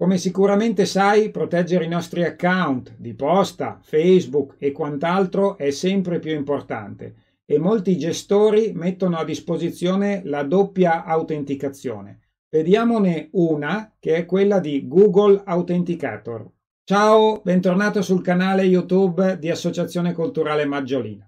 Come sicuramente sai, proteggere i nostri account di posta, Facebook e quant'altro è sempre più importante e molti gestori mettono a disposizione la doppia autenticazione. Vediamone una che è quella di Google Authenticator. Ciao, bentornato sul canale YouTube di Associazione Culturale Maggiolina.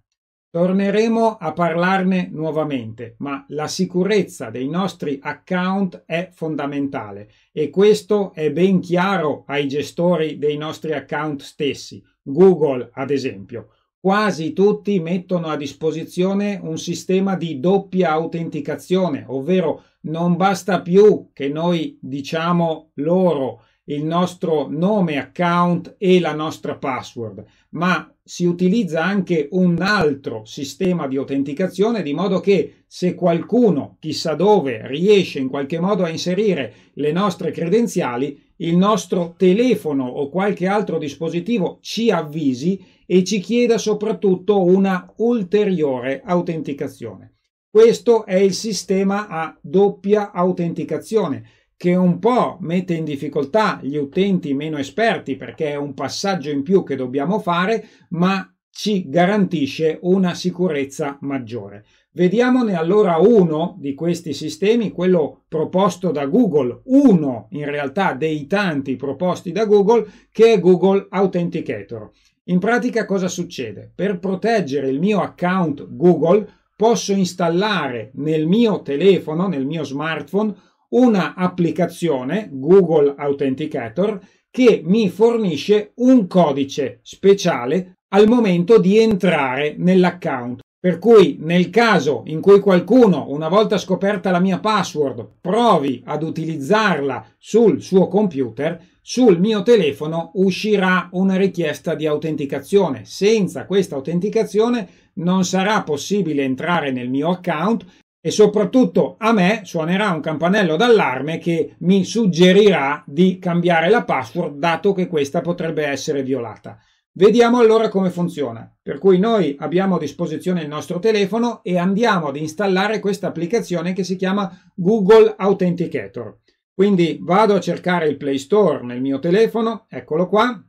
Torneremo a parlarne nuovamente, ma la sicurezza dei nostri account è fondamentale e questo è ben chiaro ai gestori dei nostri account stessi, Google ad esempio. Quasi tutti mettono a disposizione un sistema di doppia autenticazione, ovvero non basta più che noi diciamo loro il nostro nome account e la nostra password, ma si utilizza anche un altro sistema di autenticazione di modo che se qualcuno, chissà dove, riesce in qualche modo a inserire le nostre credenziali, il nostro telefono o qualche altro dispositivo ci avvisi e ci chieda soprattutto una ulteriore autenticazione. Questo è il sistema a doppia autenticazione che un po' mette in difficoltà gli utenti meno esperti perché è un passaggio in più che dobbiamo fare, ma ci garantisce una sicurezza maggiore. Vediamone allora uno di questi sistemi, quello proposto da Google, uno in realtà dei tanti proposti da Google, che è Google Authenticator. In pratica cosa succede? Per proteggere il mio account Google posso installare nel mio telefono, nel mio smartphone, una applicazione Google Authenticator che mi fornisce un codice speciale al momento di entrare nell'account. Per cui nel caso in cui qualcuno, una volta scoperta la mia password, provi ad utilizzarla sul suo computer, sul mio telefono uscirà una richiesta di autenticazione. Senza questa autenticazione non sarà possibile entrare nel mio account e soprattutto a me suonerà un campanello d'allarme che mi suggerirà di cambiare la password dato che questa potrebbe essere violata. Vediamo allora come funziona. Per cui noi abbiamo a disposizione il nostro telefono e andiamo ad installare questa applicazione che si chiama Google Authenticator. Quindi vado a cercare il Play Store nel mio telefono, eccolo qua.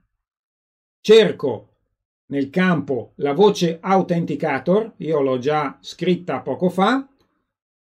Cerco nel campo la voce Authenticator, io l'ho già scritta poco fa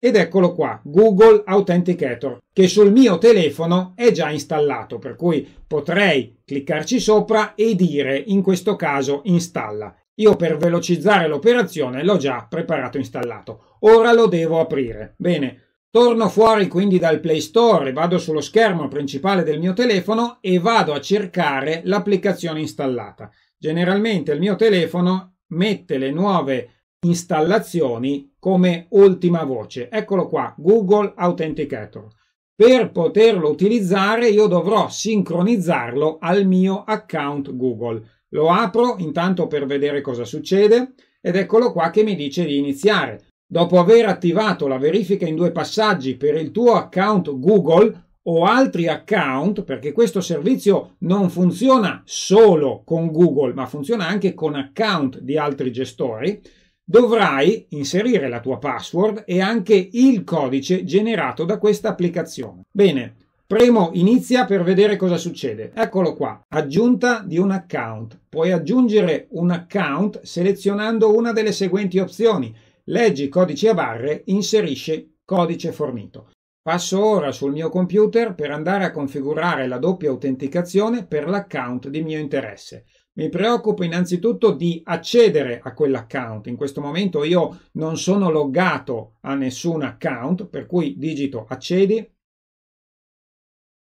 ed eccolo qua, Google Authenticator, che sul mio telefono è già installato, per cui potrei cliccarci sopra e dire in questo caso installa. Io per velocizzare l'operazione l'ho già preparato installato. Ora lo devo aprire. Bene, torno fuori quindi dal Play Store, vado sullo schermo principale del mio telefono e vado a cercare l'applicazione installata. Generalmente il mio telefono mette le nuove installazioni come ultima voce. Eccolo qua, Google Authenticator. Per poterlo utilizzare io dovrò sincronizzarlo al mio account Google. Lo apro intanto per vedere cosa succede ed eccolo qua che mi dice di iniziare. Dopo aver attivato la verifica in due passaggi per il tuo account Google o altri account, perché questo servizio non funziona solo con Google, ma funziona anche con account di altri gestori, dovrai inserire la tua password e anche il codice generato da questa applicazione. Bene, premo inizia per vedere cosa succede. Eccolo qua, aggiunta di un account. Puoi aggiungere un account selezionando una delle seguenti opzioni. Leggi codice a barre, inserisci codice fornito. Passo ora sul mio computer per andare a configurare la doppia autenticazione per l'account di mio interesse. Mi preoccupo innanzitutto di accedere a quell'account. In questo momento io non sono loggato a nessun account, per cui digito accedi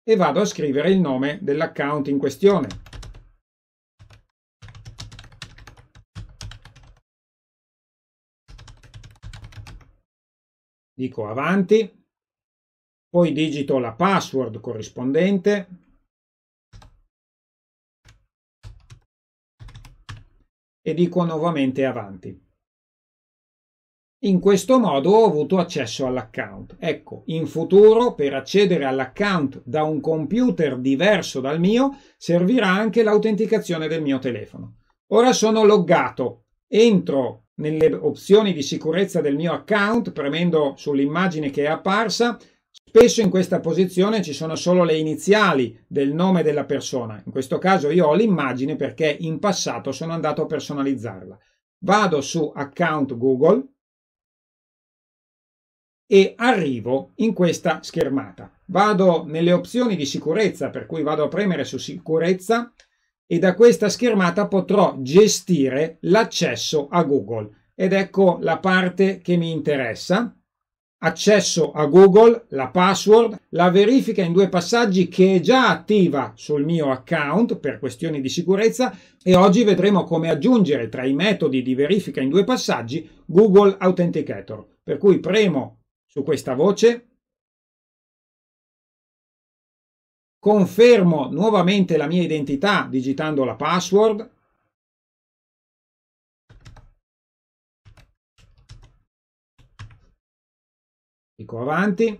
e vado a scrivere il nome dell'account in questione. Dico avanti, poi digito la password corrispondente e dico nuovamente avanti. In questo modo ho avuto accesso all'account. Ecco, in futuro per accedere all'account da un computer diverso dal mio servirà anche l'autenticazione del mio telefono. Ora sono loggato, entro nelle opzioni di sicurezza del mio account premendo sull'immagine che è apparsa Spesso in questa posizione ci sono solo le iniziali del nome della persona. In questo caso io ho l'immagine perché in passato sono andato a personalizzarla. Vado su account Google e arrivo in questa schermata. Vado nelle opzioni di sicurezza, per cui vado a premere su sicurezza e da questa schermata potrò gestire l'accesso a Google. Ed ecco la parte che mi interessa accesso a Google, la password, la verifica in due passaggi che è già attiva sul mio account per questioni di sicurezza e oggi vedremo come aggiungere tra i metodi di verifica in due passaggi Google Authenticator. Per cui premo su questa voce, confermo nuovamente la mia identità digitando la password, clicco avanti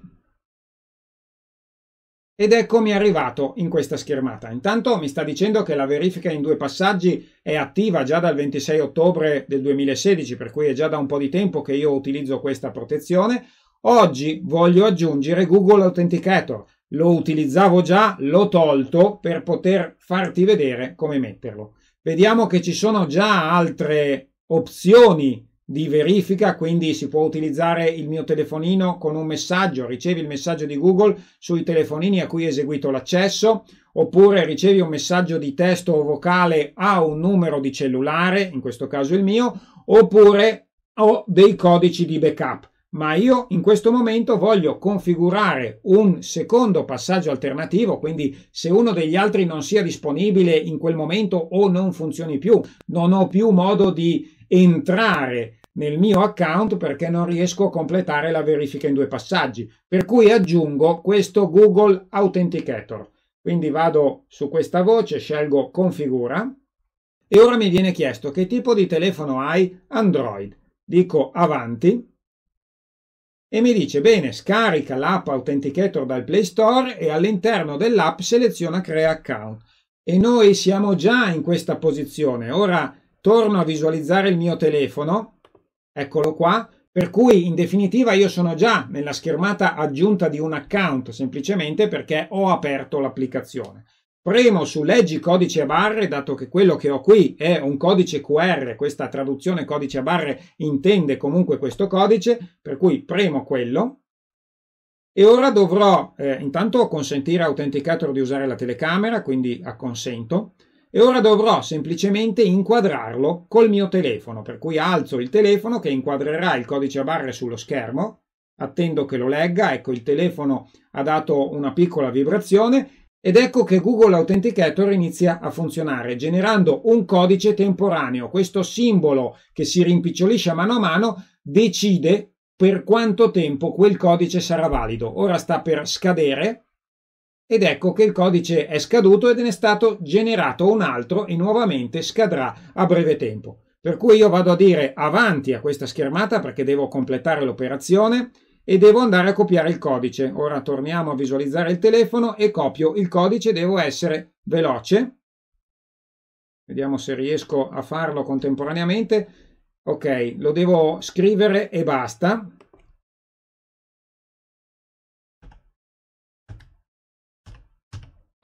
ed eccomi arrivato in questa schermata. Intanto mi sta dicendo che la verifica in due passaggi è attiva già dal 26 ottobre del 2016, per cui è già da un po' di tempo che io utilizzo questa protezione. Oggi voglio aggiungere Google Authenticator. Lo utilizzavo già, l'ho tolto per poter farti vedere come metterlo. Vediamo che ci sono già altre opzioni di verifica, quindi si può utilizzare il mio telefonino con un messaggio, ricevi il messaggio di Google sui telefonini a cui è eseguito l'accesso, oppure ricevi un messaggio di testo o vocale a un numero di cellulare, in questo caso il mio, oppure ho dei codici di backup. Ma io in questo momento voglio configurare un secondo passaggio alternativo, quindi se uno degli altri non sia disponibile in quel momento o non funzioni più, non ho più modo di entrare nel mio account perché non riesco a completare la verifica in due passaggi. Per cui aggiungo questo Google Authenticator. Quindi vado su questa voce, scelgo configura e ora mi viene chiesto che tipo di telefono hai Android. Dico avanti e mi dice bene scarica l'app Authenticator dal Play Store e all'interno dell'app seleziona crea account. E noi siamo già in questa posizione. Ora torno a visualizzare il mio telefono, eccolo qua, per cui in definitiva io sono già nella schermata aggiunta di un account semplicemente perché ho aperto l'applicazione. Premo su leggi codice a barre, dato che quello che ho qui è un codice QR, questa traduzione codice a barre intende comunque questo codice, per cui premo quello. E ora dovrò eh, intanto consentire a Authenticator di usare la telecamera, quindi acconsento. consento e ora dovrò semplicemente inquadrarlo col mio telefono, per cui alzo il telefono che inquadrerà il codice a barre sullo schermo, attendo che lo legga, ecco il telefono ha dato una piccola vibrazione ed ecco che Google Authenticator inizia a funzionare generando un codice temporaneo. Questo simbolo che si rimpicciolisce a mano a mano decide per quanto tempo quel codice sarà valido. Ora sta per scadere ed ecco che il codice è scaduto ed è stato generato un altro e nuovamente scadrà a breve tempo. Per cui io vado a dire avanti a questa schermata perché devo completare l'operazione e devo andare a copiare il codice. Ora torniamo a visualizzare il telefono e copio il codice, devo essere veloce. Vediamo se riesco a farlo contemporaneamente. Ok, lo devo scrivere e basta.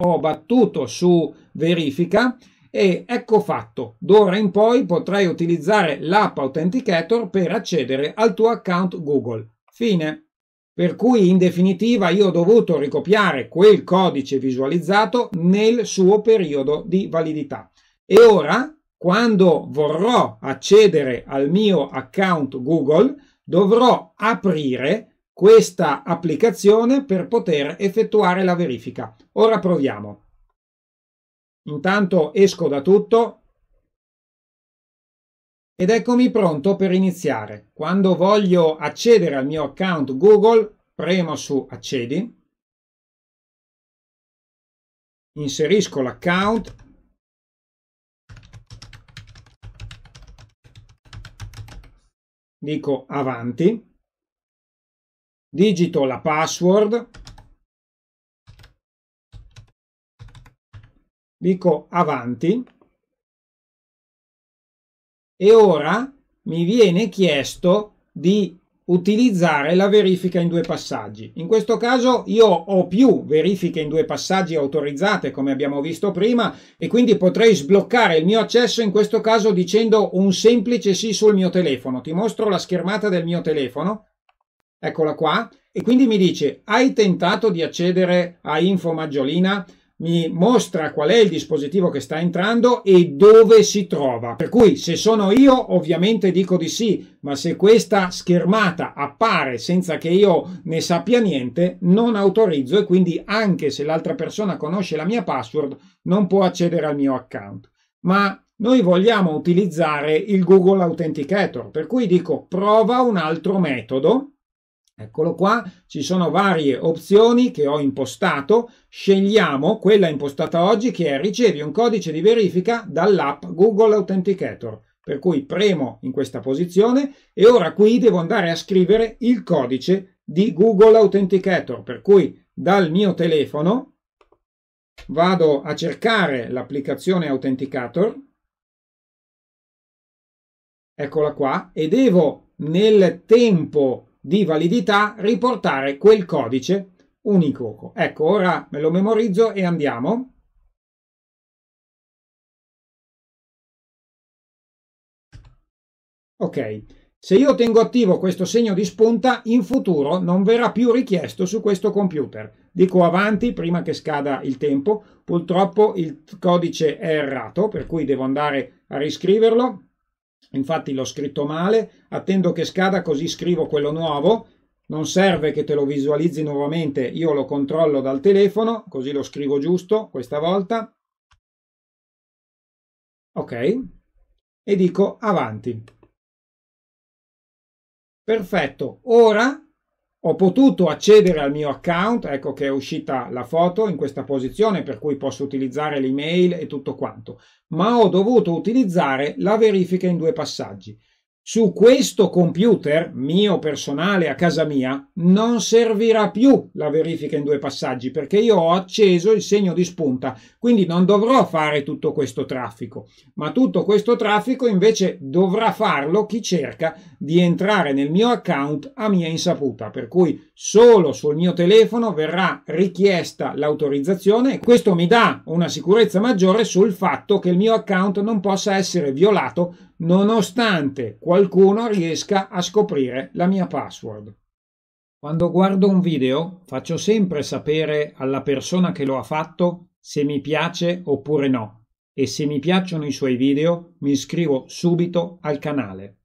ho battuto su verifica e ecco fatto. D'ora in poi potrai utilizzare l'app Authenticator per accedere al tuo account Google. Fine. Per cui in definitiva io ho dovuto ricopiare quel codice visualizzato nel suo periodo di validità. E ora, quando vorrò accedere al mio account Google, dovrò aprire questa applicazione per poter effettuare la verifica. Ora proviamo. Intanto esco da tutto ed eccomi pronto per iniziare. Quando voglio accedere al mio account Google, premo su accedi, inserisco l'account dico avanti digito la password, dico avanti e ora mi viene chiesto di utilizzare la verifica in due passaggi. In questo caso io ho più verifiche in due passaggi autorizzate come abbiamo visto prima e quindi potrei sbloccare il mio accesso in questo caso dicendo un semplice sì sul mio telefono. Ti mostro la schermata del mio telefono Eccola qua. E quindi mi dice, hai tentato di accedere a Info Maggiolina? Mi mostra qual è il dispositivo che sta entrando e dove si trova. Per cui se sono io ovviamente dico di sì, ma se questa schermata appare senza che io ne sappia niente, non autorizzo e quindi anche se l'altra persona conosce la mia password non può accedere al mio account. Ma noi vogliamo utilizzare il Google Authenticator, per cui dico prova un altro metodo Eccolo qua, ci sono varie opzioni che ho impostato, scegliamo quella impostata oggi che è ricevi un codice di verifica dall'app Google Authenticator, per cui premo in questa posizione e ora qui devo andare a scrivere il codice di Google Authenticator, per cui dal mio telefono vado a cercare l'applicazione Authenticator, eccola qua, e devo nel tempo di validità riportare quel codice univoco. Ecco, ora me lo memorizzo e andiamo. Ok, se io tengo attivo questo segno di spunta, in futuro non verrà più richiesto su questo computer. Dico avanti prima che scada il tempo, purtroppo il codice è errato, per cui devo andare a riscriverlo. Infatti l'ho scritto male, attendo che scada così scrivo quello nuovo. Non serve che te lo visualizzi nuovamente, io lo controllo dal telefono, così lo scrivo giusto questa volta. Ok, e dico avanti. Perfetto, ora ho potuto accedere al mio account, ecco che è uscita la foto in questa posizione per cui posso utilizzare l'email e tutto quanto, ma ho dovuto utilizzare la verifica in due passaggi su questo computer mio personale a casa mia non servirà più la verifica in due passaggi perché io ho acceso il segno di spunta, quindi non dovrò fare tutto questo traffico, ma tutto questo traffico invece dovrà farlo chi cerca di entrare nel mio account a mia insaputa, per cui solo sul mio telefono verrà richiesta l'autorizzazione e questo mi dà una sicurezza maggiore sul fatto che il mio account non possa essere violato nonostante qualcuno riesca a scoprire la mia password. Quando guardo un video faccio sempre sapere alla persona che lo ha fatto se mi piace oppure no e se mi piacciono i suoi video mi iscrivo subito al canale.